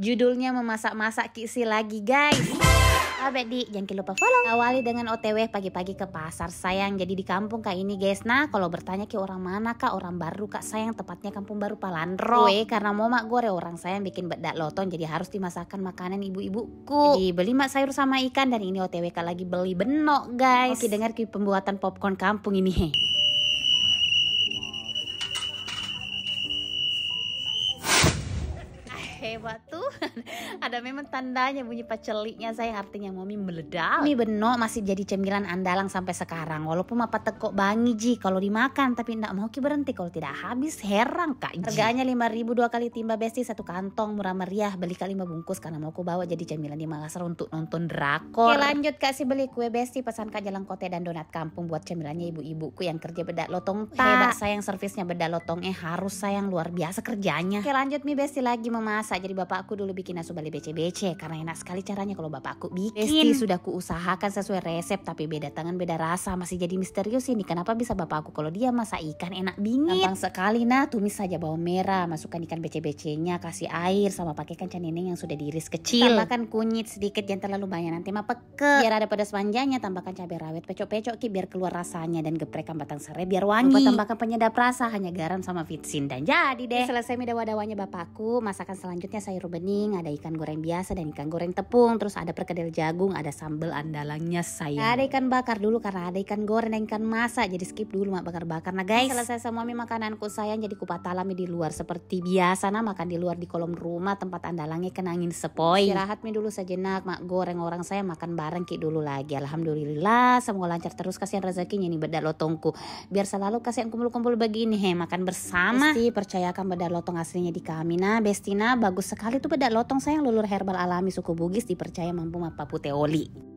Judulnya memasak-masak kisi lagi guys. Abek di, jangan lupa follow. Awali dengan OTW pagi-pagi ke pasar sayang. Jadi di kampung kak ini guys. Nah kalau bertanya ke orang mana kak, orang baru kak sayang. Tepatnya kampung baru Palandro. Gue karena momak gue orang sayang bikin bedak loton. Jadi harus dimasakkan makanan ibu-ibuku. Jadi beli mak sayur sama ikan. Dan ini OTW kak lagi beli benok guys. Oke dengar ke pembuatan popcorn kampung ini. hebat tuh. Ada memang tandanya bunyi paceliknya saya artinya momi meledak. Mie beno masih jadi cemilan andalan sampai sekarang. Walaupun mapa tekok bangi ji kalau dimakan tapi ndak mau ki berhenti kalau tidak habis herang kak. Ji. Harganya 5000 dua kali timba besti satu kantong murah meriah beli kali lima bungkus karena mau ku bawa jadi cemilan di Makassar untuk nonton drakor. Oke lanjut kak si beli kue besti pesan kak jalan kote dan donat kampung buat cemilannya ibu-ibuku yang kerja bedak lotong tak. Hebat sayang servisnya bedak lotong eh harus sayang luar biasa kerjanya. Oke lanjut mie besti lagi memasak biasa jadi bapakku dulu bikin nasu Bali BC-BC karena enak sekali caranya kalau bapakku bikin. Besti sudah usahakan sesuai resep tapi beda tangan beda rasa masih jadi misterius ini. Kenapa bisa bapakku kalau dia masak ikan enak bingit. Gampang sekali nah tumis saja bawang merah, masukkan ikan BC-BC-nya, kasih air sama pakai kacang neneng yang sudah diiris kecil. Tambahkan kunyit sedikit jangan terlalu banyak nanti mah peke. Biar ada pedas manjanya tambahkan cabai rawit pecok-pecok ki biar keluar rasanya dan geprekan batang serai biar wangi. Lupa tambahkan penyedap rasa hanya garam sama vitsin dan jadi deh. Selesai mida dawanya bapakku, masakan selanjutnya selanjutnya sayur bening, ada ikan goreng biasa dan ikan goreng tepung, terus ada perkedel jagung, ada sambal andalannya saya. ada ikan bakar dulu karena ada ikan goreng dan ikan masak, jadi skip dulu mak bakar-bakar. Nah guys, selesai semua mie makananku sayang, jadi kupatalami di luar seperti biasa, nah makan di luar di kolom rumah tempat andalangnya kenangin sepoi. Istirahat mie dulu sejenak, mak goreng orang saya makan bareng ki dulu lagi. Alhamdulillah, semoga lancar terus kasihan rezekinya nih beda lotongku. Biar selalu kasih yang kumpul-kumpul begini, he makan bersama. Pasti percayakan beda lotong aslinya di kami, nah Bestina bagus sekali tuh bedak lotong saya yang lulur herbal alami suku Bugis dipercaya mampu mapapu teoli.